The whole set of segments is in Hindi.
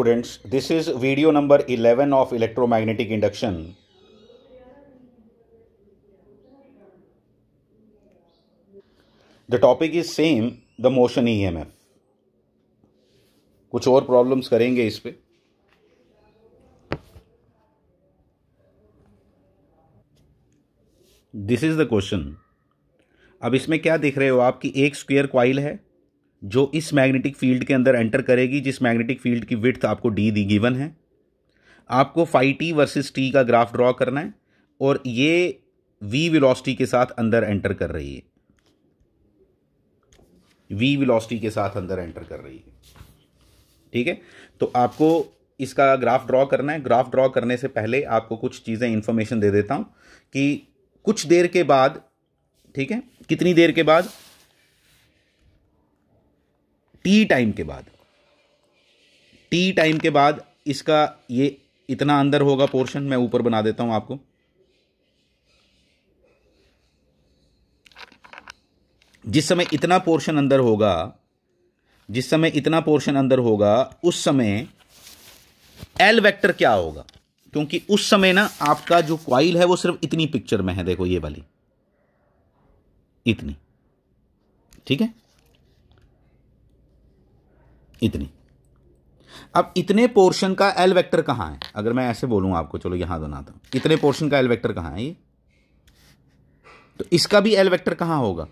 students this is video number eleven of electromagnetic induction the topic is same the motion E M F कुछ और प्रॉब्लम्स करेंगे इस पे दिस इज द क्वेश्चन अब इसमें क्या दिख रहे हो आपकी एक स्क्वायर क्वाइल है जो इस मैग्नेटिक फील्ड के अंदर एंटर करेगी जिस मैग्नेटिक फील्ड की विथ आपको डी दी गिवन है आपको फाइव टी वर्सेज टी का ग्राफ ड्रॉ करना है और ये वी विलॉसिटी के साथ अंदर एंटर कर रही है वी विलॉसिटी के साथ अंदर एंटर कर रही है ठीक है तो आपको इसका ग्राफ ड्रॉ करना है ग्राफ ड्रॉ करने से पहले आपको कुछ चीज़ें इन्फॉर्मेशन दे देता हूँ कि कुछ देर के बाद ठीक है कितनी देर के बाद टी टाइम के बाद टी टाइम के बाद इसका ये इतना अंदर होगा पोर्शन मैं ऊपर बना देता हूं आपको जिस समय इतना पोर्शन अंदर होगा जिस समय इतना पोर्शन अंदर होगा उस समय एल वेक्टर क्या होगा क्योंकि उस समय ना आपका जो क्वाइल है वो सिर्फ इतनी पिक्चर में है देखो ये वाली इतनी ठीक है इतनी अब इतने पोर्शन का एल वेक्टर कहाँ है अगर मैं ऐसे बोलूँ आपको चलो यहाँ बनाता हूँ इतने पोर्शन का एल वेक्टर कहाँ है ये तो इसका भी एल वेक्टर कहाँ होगा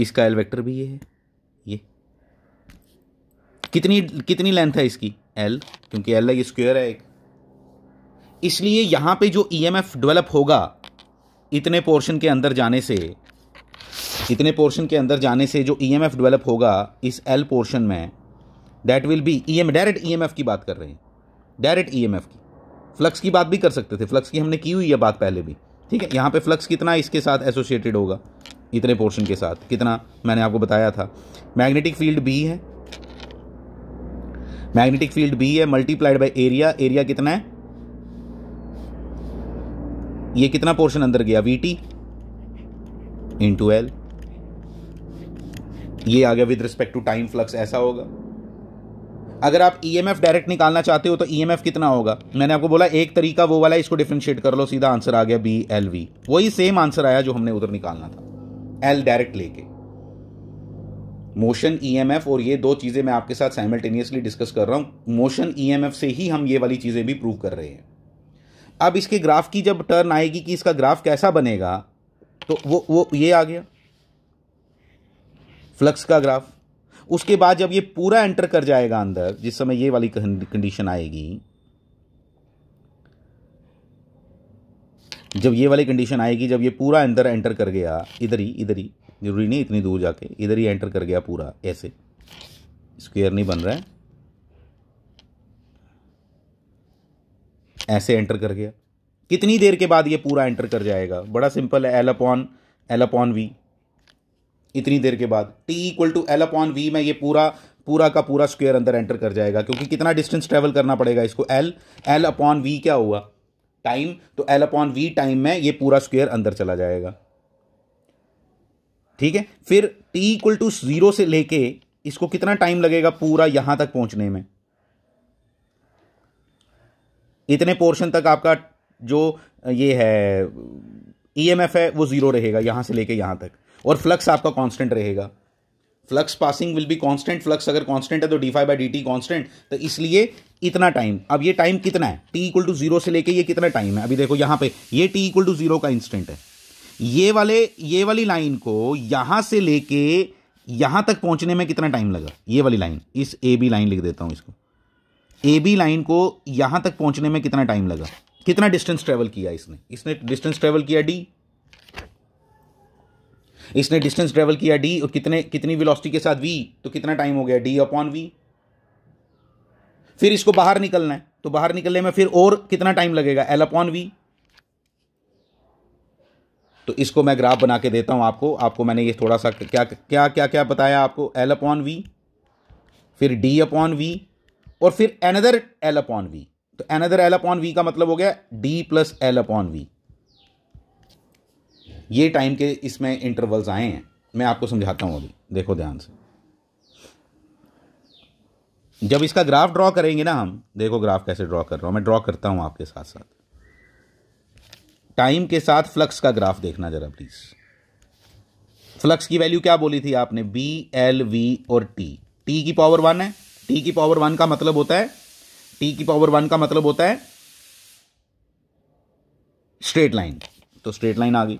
इसका एल वेक्टर भी ये है ये कितनी कितनी लेंथ है इसकी एल क्योंकि एल है ये स्क्वेयर है एक इसलिए यहाँ पे जो ईएमएफ e डेवलप होगा इतने पोर्शन के अंदर जाने से इतने पोर्शन के अंदर जाने से जो ई e डेवलप होगा इस एल पोर्शन में that will be E direct E की बात कर रहे हैं डायरेक्ट ई e की फ्लक्स की बात भी कर सकते थे फ्लक्स की हमने की हुई है बात पहले भी ठीक है यहाँ पे फ्लक्स कितना इसके साथ एसोसिएटेड होगा इतने पोर्शन के साथ कितना मैंने आपको बताया था मैग्नेटिक फील्ड बी है मैग्नेटिक फील्ड बी है मल्टीप्लाइड बाय एरिया एरिया कितना है ये कितना पोर्शन अंदर गया वी टी इंटू एल ये आ गया with respect to time flux ऐसा होगा अगर आप ई e डायरेक्ट निकालना चाहते हो तो ई e कितना होगा मैंने आपको बोला एक तरीका वो वाला इसको डिफ्रेंशिएट कर लो सीधा आंसर आ गया बी एल वी वही सेम आंसर आया जो हमने उधर निकालना था एल डायरेक्ट लेके मोशन ई e और ये दो चीज़ें मैं आपके साथ साइमल्टेनियसली डिस्कस कर रहा हूँ मोशन ई से ही हम ये वाली चीज़ें भी प्रूव कर रहे हैं अब इसके ग्राफ की जब टर्न आएगी कि इसका ग्राफ कैसा बनेगा तो वो वो ये आ गया फ्लक्स का ग्राफ उसके बाद जब ये पूरा एंटर कर जाएगा अंदर जिस समय ये वाली कंडीशन आएगी जब ये वाली कंडीशन आएगी जब ये पूरा अंदर एंटर कर गया इधर ही इधर ही जरूरी नहीं इतनी दूर जाके इधर ही एंटर कर गया पूरा ऐसे स्क्वायर नहीं बन रहा है ऐसे एंटर कर गया कितनी देर के बाद ये पूरा एंटर कर जाएगा बड़ा सिंपल है L upon L upon V इतनी देर के बाद T equal to L upon V में ये पूरा पूरा का पूरा स्क्वेयर अंदर एंटर कर जाएगा क्योंकि कितना डिस्टेंस ट्रेवल करना पड़ेगा इसको एल एल अपॉन वी क्या हुआ टाइम तो एल अपॉन वी टाइम में ये पूरा स्क्वेयर अंदर चला जाएगा ठीक है फिर टी इक्वल टू जीरो से लेके इसको कितना टाइम लगेगा पूरा यहां तक पहुंचने में इतने पोर्शन तक आपका जो ये है एफ e है वो जीरो रहेगा यहां से लेके यहां तक और फ्लक्स आपका कांस्टेंट रहेगा flux passing will be constant flux अगर कांस्टेंट है तो D phi by D T constant तो इसलिए इतना टाइम अब ये टाइम कितना है टी इक्वल टू जीरो से लेके ये कितना टाइम है अभी देखो यहाँ पे ये टी इक्वल टू जीरो का इंस्टेंट है ये वाले ये वाली लाइन को यहाँ से लेके यहाँ तक पहुँचने में कितना टाइम लगा ये वाली लाइन इस ए बी लाइन लिख देता हूँ इसको ए बी लाइन को यहाँ तक पहुँचने में कितना टाइम लगा कितना डिस्टेंस ट्रेवल किया इसने इसने डिस्टेंस ट्रेवल किया डी इसने डिस्टेंस ट्रेवल किया डी और कितने कितनी वेलोसिटी के साथ वी तो कितना टाइम हो गया डी अपॉन वी फिर इसको बाहर निकलना है तो बाहर निकलने में फिर और कितना टाइम लगेगा एल अपॉन वी तो इसको मैं ग्राफ बना के देता हूं आपको आपको मैंने ये थोड़ा सा क्या क्या क्या क्या बताया आपको एल अपॉन वी फिर डी अपॉन वी और फिर एनदर एल अपॉन वी तो एनदर एल अपॉन वी का मतलब हो गया D plus L upon V ये टाइम के इसमें इंटरवल्स आए हैं मैं आपको समझाता हूँ अभी देखो ध्यान से जब इसका ग्राफ ड्रॉ करेंगे ना हम देखो ग्राफ कैसे ड्रॉ कर रहा हूँ मैं ड्रॉ करता हूँ आपके साथ साथ टाइम के साथ फ्लक्स का ग्राफ देखना जरा प्लीज फ्लक्स की वैल्यू क्या बोली थी आपने बी एल वी और टी टी की पावर वन है टी की पावर वन का मतलब होता है टी की पावर वन का मतलब होता है स्ट्रेट लाइन तो स्ट्रेट लाइन आ गई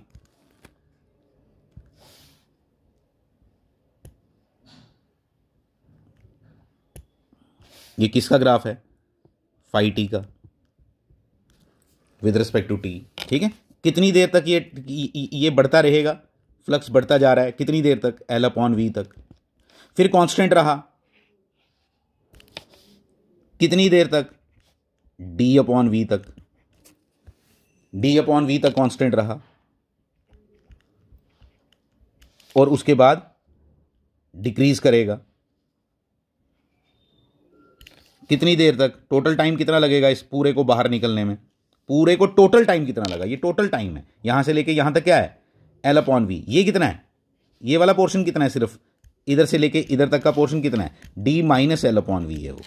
ये किसका ग्राफ है फाइव टी का विद रिस्पेक्ट टू टी ठीक है कितनी देर तक ये ये बढ़ता रहेगा फ्लक्स बढ़ता जा रहा है कितनी देर तक एल अपॉन वी तक फिर कांस्टेंट रहा कितनी देर तक डी अपॉन वी तक डी अपॉन वी तक कांस्टेंट रहा और उसके बाद डिक्रीज करेगा कितनी देर तक टोटल टाइम कितना लगेगा इस पूरे को बाहर निकलने में पूरे को टोटल टाइम कितना लगा ये टोटल टाइम है यहाँ से लेके यहाँ तक क्या है एल अपॉन वी ये कितना है ये वाला पोर्शन कितना है सिर्फ इधर से लेके इधर तक का पोर्शन कितना है D minus L upon V है वो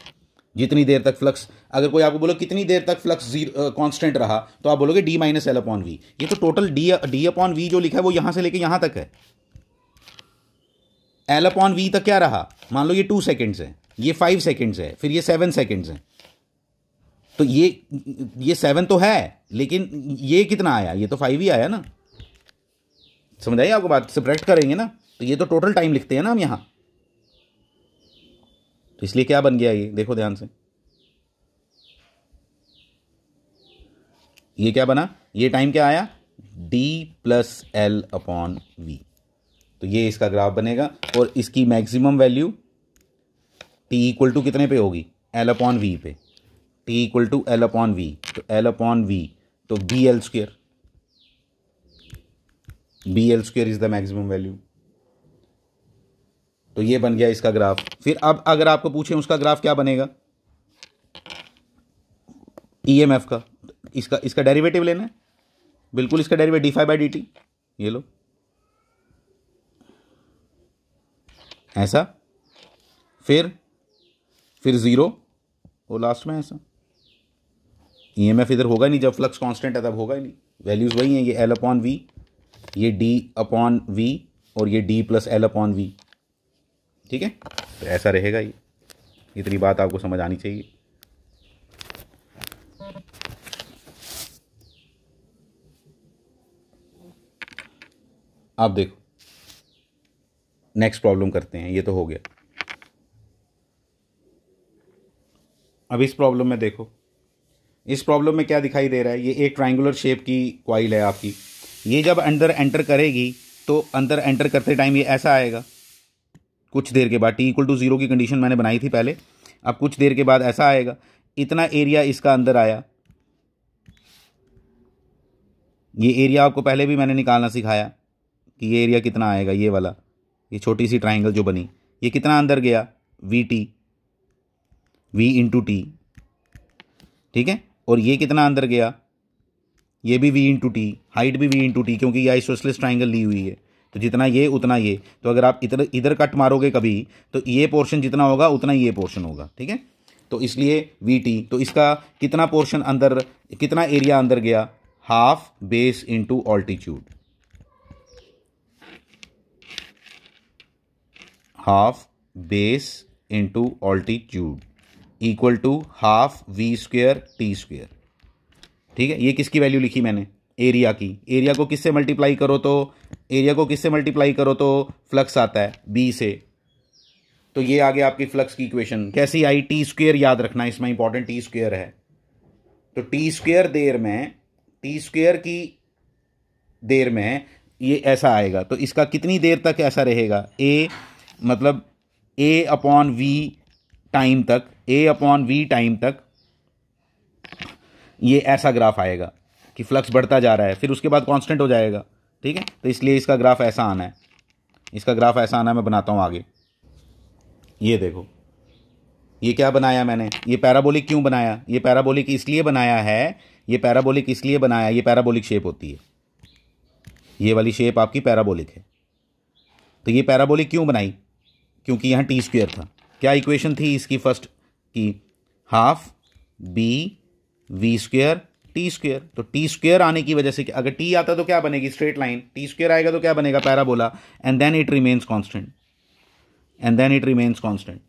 जितनी देर तक फ्लक्स अगर कोई आपको बोलो कितनी देर तक फ्लक्स जीरो कॉन्स्टेंट रहा तो आप बोलोगे D minus L upon V ये तो total D D upon V जो लिखा है वो यहाँ से लेके यहाँ तक है एल अपॉन वी तक क्या रहा मान लो ये टू सेकेंड्स है ये फाइव सेकेंड्स है फिर ये सेवन सेकेंड्स हैं तो ये ये सेवन तो है लेकिन ये कितना आया ये तो फाइव ही आया ना समझ आइए आपको बात सब्रैक्ट करेंगे ना तो ये तो टोटल टाइम लिखते हैं ना हम यहाँ तो इसलिए क्या बन गया ये देखो ध्यान से ये क्या बना ये टाइम क्या आया D plus L upon V तो ये इसका ग्राफ बनेगा और इसकी maximum value T equal to कितने पे होगी एल अपॉन वी पे T equal to L upon V तो एल अपॉन वी तो B L square B L square is the maximum value तो ये बन गया इसका ग्राफ फिर अब अगर आपको पूछें उसका ग्राफ क्या बनेगा एफ e का इसका इसका डेरिवेटिव लेना है बिल्कुल इसका derivative D phi by D T ये लो ऐसा फिर फिर ज़ीरो वो लास्ट में ऐसा ई एम एफ इधर होगा नहीं जब फ्लक्स कांस्टेंट है तब होगा ही नहीं वैल्यूज़ वही हैं ये एल अपॉन वी ये डी अपॉन वी और ये D plus L upon V ठीक है तो ऐसा रहेगा ये इतनी बात आपको समझ आनी चाहिए आप देखो नेक्स्ट प्रॉब्लम करते हैं ये तो हो गया अब इस प्रॉब्लम में देखो इस प्रॉब्लम में क्या दिखाई दे रहा है ये एक ट्राइंगुलर शेप की क्वाइल है आपकी ये जब अंदर एंटर करेगी तो अंदर एंटर करते टाइम ये ऐसा आएगा कुछ देर के बाद टी इक्वल टू ज़ीरो की कंडीशन मैंने बनाई थी पहले अब कुछ देर के बाद ऐसा आएगा इतना एरिया इसका अंदर आया ये एरिया आपको पहले भी मैंने निकालना सिखाया कि ये एरिया कितना आएगा ये वाला ये छोटी सी ट्राइंगल जो बनी ये कितना अंदर गया V T V into T ठीक है और ये कितना अंदर गया ये भी वी इंटू टी हाइट भी वी इंटू टी क्योंकि ये आइसोसलेस ट्राइंगल ली हुई है तो जितना ये उतना ये तो अगर आप इधर इधर कट मारोगे कभी तो ये पोर्शन जितना होगा उतना ये पोर्शन होगा ठीक है तो इसलिए वी टी तो इसका कितना पोर्शन अंदर कितना एरिया अंदर गया half base into altitude half base into altitude equal to half V square T square ठीक है ये किसकी वैल्यू लिखी मैंने एरिया की एरिया को किससे मल्टीप्लाई करो तो एरिया को किससे मल्टीप्लाई करो तो फ्लक्स आता है बी से तो ये आ गया आपकी फ्लक्स की इक्वेशन कैसी आई टी स्क्वेयर याद रखना इसमें इंपॉर्टेंट टी स्क्वेयर है तो टी स्क्वेयर देर में टी स्क्वेयर की देर में ये ऐसा आएगा तो इसका कितनी देर तक ऐसा रहेगा ए मतलब ए अपॉन वी टाइम तक ए अपॉन वी टाइम तक ये ऐसा ग्राफ आएगा कि फ्लक्स बढ़ता जा रहा है फिर उसके बाद कांस्टेंट हो जाएगा ठीक है तो इसलिए इसका ग्राफ ऐसा आना है इसका ग्राफ ऐसा आना मैं बनाता हूँ आगे ये देखो ये क्या बनाया मैंने ये पैराबोलिक क्यों बनाया ये पैराबोलिक इसलिए बनाया है ये पैराबोलिक इसलिए बनाया ये पैराबोलिक शेप होती है ये वाली शेप आपकी पैराबोलिक है तो ये पैराबोलिक क्यों बनाई क्योंकि यहाँ टी स्क्वेयर था क्या इक्वेशन थी इसकी फर्स्ट की half B V square T square तो टी स्क्वेयर आने की वजह से अगर टी आता तो क्या बनेगी स्ट्रेट लाइन टी स्क्वेयर आएगा तो क्या बनेगा parabola and then it remains constant and then it remains constant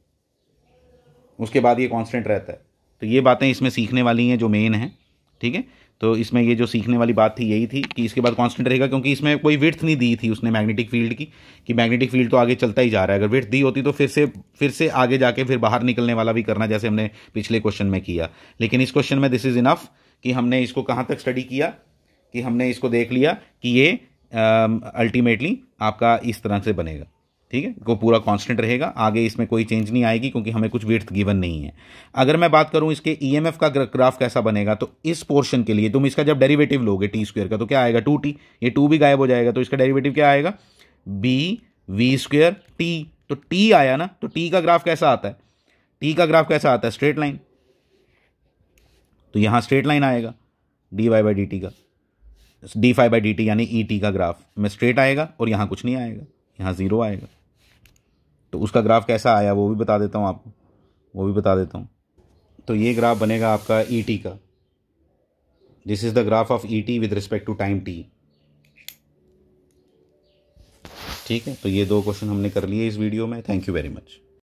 उसके बाद ये कॉन्स्टेंट रहता है तो ये बातें इसमें सीखने वाली हैं जो मेन है ठीक है तो इसमें ये जो सीखने वाली बात थी यही थी कि इसके बाद कांस्टेंट रहेगा क्योंकि इसमें कोई विर्थ नहीं दी थी उसने मैग्नेटिक फील्ड की कि मैग्नेटिक फील्ड तो आगे चलता ही जा रहा है अगर विर्थ दी होती तो फिर से फिर से आगे जाके फिर बाहर निकलने वाला भी करना जैसे हमने पिछले क्वेश्चन में किया लेकिन इस क्वेश्चन में दिस इज़ इनफ कि हमने इसको कहाँ तक स्टडी किया कि हमने इसको देख लिया कि ये अल्टीमेटली आपका इस तरह से बनेगा ठीक है वो पूरा कांस्टेंट रहेगा आगे इसमें कोई चेंज नहीं आएगी क्योंकि हमें कुछ विर्थ गिवन नहीं है अगर मैं बात करूं इसके ईएमएफ का ग्राफ कैसा बनेगा तो इस पोर्शन के लिए तुम इसका जब डेरिवेटिव लोगे टी स्क्वेयर का तो क्या आएगा टू टी ये टू भी गायब हो जाएगा तो इसका डेरिवेटिव क्या आएगा बी वी स्क्वेयर टी तो टी आया ना तो टी का ग्राफ कैसा आता है टी का ग्राफ कैसा आता है स्ट्रेट लाइन तो यहां स्ट्रेट लाइन आएगा D Y by D T का D phi by D T यानी ई e टी का ग्राफ में स्ट्रेट आएगा और यहां कुछ नहीं आएगा यहां ज़ीरो आएगा तो उसका ग्राफ कैसा आया वो भी बता देता हूँ आपको वो भी बता देता हूँ तो ये ग्राफ बनेगा आपका ई e टी का this is the graph of E T with respect to time T ठीक है तो ये दो क्वेश्चन हमने कर लिए इस वीडियो में थैंक यू वेरी मच